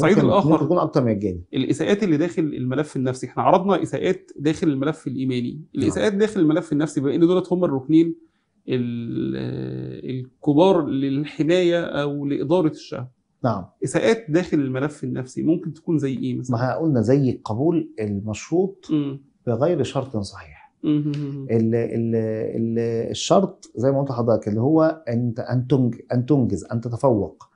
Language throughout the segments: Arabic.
الصعيد الاخر تكون اكتر من الجانب الاساءات اللي داخل الملف النفسي احنا عرضنا اساءات داخل الملف الايماني الاساءات نعم. داخل الملف النفسي بما ان دولت هم الركنين الكبار للحمايه او لاداره الشهوه نعم اساءات داخل الملف النفسي ممكن تكون زي ايه مثلا؟ ما قلنا زي القبول المشروط م. بغير شرط صحيح ال ال الشرط زي ما قلت لحضرتك اللي هو انت ان تنجز ان تتفوق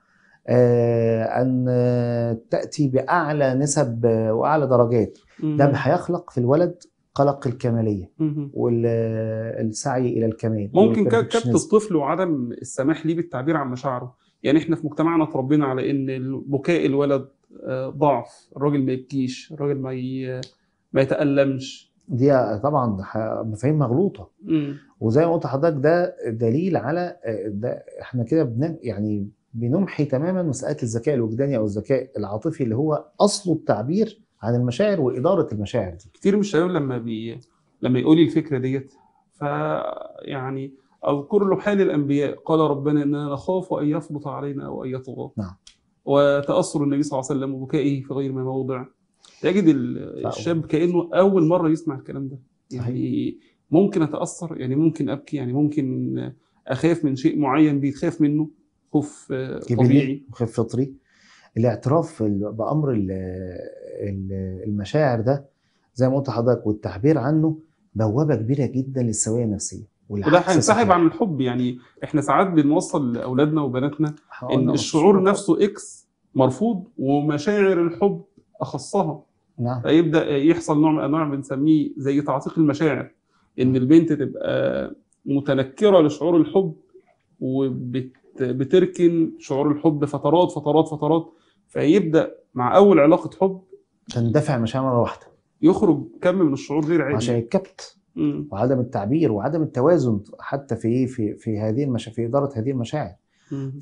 آه، ان آه، تاتي باعلى نسب آه، واعلى درجات ده هيخلق في الولد قلق الكماليه والسعي الى الكمال ممكن كبت الطفل وعدم السماح ليه بالتعبير عن مشاعره يعني احنا في مجتمعنا اتربينا على ان بكاء الولد ضعف الراجل ما يبكيش الراجل ما ي... ما يتالمش دي طبعا مفاهيم مغلوطه مم. وزي ما قلت لحضرتك ده دليل على ده احنا كده بن يعني بنمحي تماما مساله الذكاء الوجداني او الذكاء العاطفي اللي هو اصله التعبير عن المشاعر واداره المشاعر دي كتير من الشباب لما بي لما يقول لي الفكره ديت ف يعني اذكر له حال الانبياء قال ربنا اننا نخاف ان يثبط علينا او ان يطغى نعم وتاثر النبي صلى الله عليه وسلم وبكائه في غير ما موضع تجد الشاب كانه اول مره يسمع الكلام ده يعني ممكن اتاثر يعني ممكن ابكي يعني ممكن اخاف من شيء معين بيتخاف منه خوف آه، طبيعي خوف فطري الاعتراف بامر المشاعر ده زي ما قلت لحضرتك والتعبير عنه بوابه كبيره جدا للسويه النفسيه وده هينسحب عن الحب يعني احنا ساعات بنوصل لاولادنا وبناتنا ان الشعور نفسه اكس مرفوض ومشاعر الحب اخصها نعم فيبدا يحصل نوع من انواع بنسميه زي تعتيق المشاعر ان نعم. البنت تبقى متنكره لشعور الحب وبت بتركن شعور الحب فترات فترات فترات فيبدا مع اول علاقه حب عشان دافع مشاعر مره واحده يخرج كم من الشعور غير عادي عشان الكبت وعدم التعبير وعدم التوازن حتى في إيه؟ في في هذه المشا... في اداره هذه المشاعر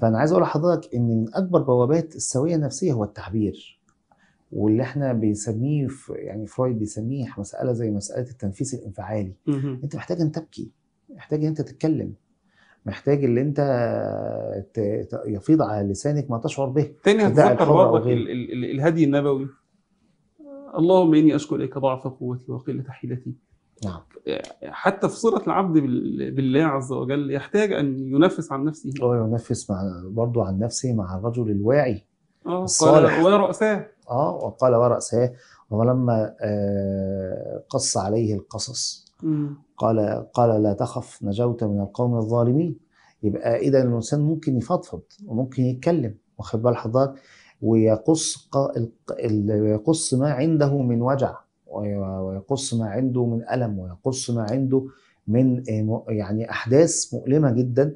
فانا عايز اقول لحضرتك ان من اكبر بوابات السويه النفسيه هو التعبير واللي احنا بنسميه يعني فرويد بيسميه مساله زي مساله التنفيس الانفعالي انت محتاج ان تبكي محتاج ان انت تتكلم محتاج اللي انت يفيض على لسانك ما تشعر به تاني هتذكر برضك الهدي النبوي اللهم اني اشكو اليك ضعف قوتي وقله حيلتي نعم حتى في صله العبد بالله عز وجل يحتاج ان ينفس عن نفسه اه ينفس مع برضه عن نفسه مع الرجل الواعي اه قال ورأساه اه وقال ورأساه هو لما آه، قص عليه القصص قال قال لا تخف نجوت من القوم الظالمين يبقى اذا الانسان ممكن يفضفض وممكن يتكلم واخد بال حضرتك ويقص يقص ما عنده من وجع ويقص ما عنده من الم ويقص ما عنده من آه، يعني احداث مؤلمه جدا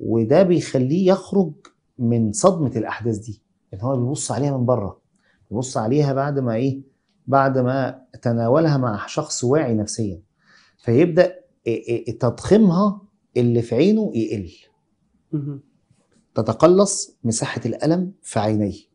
وده بيخليه يخرج من صدمه الاحداث دي ان هو بيبص عليها من بره بيبص عليها بعد ما ايه بعد ما تناولها مع شخص واعي نفسيا فيبدا تضخيمها اللي في عينه يقل تتقلص مساحه الالم في عينيه